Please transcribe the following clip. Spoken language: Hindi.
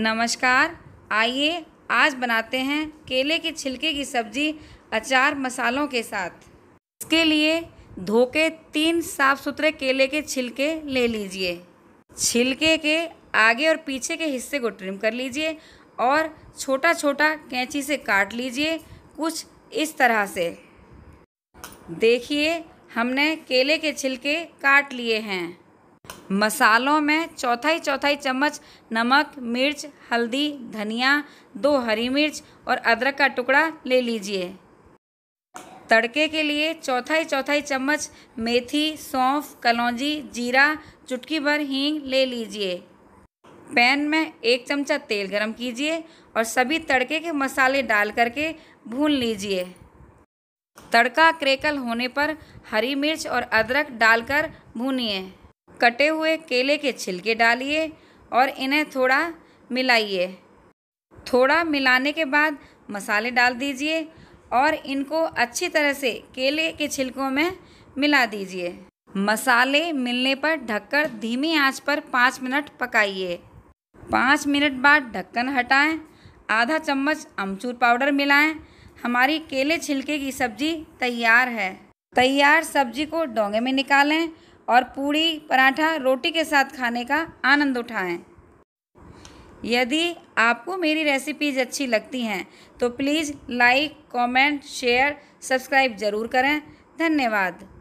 नमस्कार आइए आज बनाते हैं केले के छिलके की सब्जी अचार मसालों के साथ इसके लिए धो के तीन साफ सुथरे केले के छिलके ले लीजिए छिलके के आगे और पीछे के हिस्से को ट्रिम कर लीजिए और छोटा छोटा कैंची से काट लीजिए कुछ इस तरह से देखिए हमने केले के छिलके काट लिए हैं मसालों में चौथाई चौथाई चम्मच नमक मिर्च हल्दी धनिया दो हरी मिर्च और अदरक का टुकड़ा ले लीजिए तड़के के लिए चौथाई चौथाई चम्मच मेथी सौंफ कलौजी जीरा चुटकी भर हींग ले लीजिए पैन में एक चमचा तेल गरम कीजिए और सभी तड़के के मसाले डाल करके भून लीजिए तड़का क्रेकल होने पर हरी मिर्च और अदरक डालकर भूनिए कटे हुए केले के छिलके डालिए और इन्हें थोड़ा मिलाइए थोड़ा मिलाने के बाद मसाले डाल दीजिए और इनको अच्छी तरह से केले के छिलकों में मिला दीजिए मसाले मिलने पर ढककर धीमी आंच पर पाँच मिनट पकाइए पाँच मिनट बाद ढक्कन हटाएं आधा चम्मच अमचूर पाउडर मिलाएं हमारी केले छिलके की सब्जी तैयार है तैयार सब्जी को डोंगे में निकालें और पूड़ी पराठा रोटी के साथ खाने का आनंद उठाएं यदि आपको मेरी रेसिपीज़ अच्छी लगती हैं तो please like comment, share subscribe ज़रूर करें धन्यवाद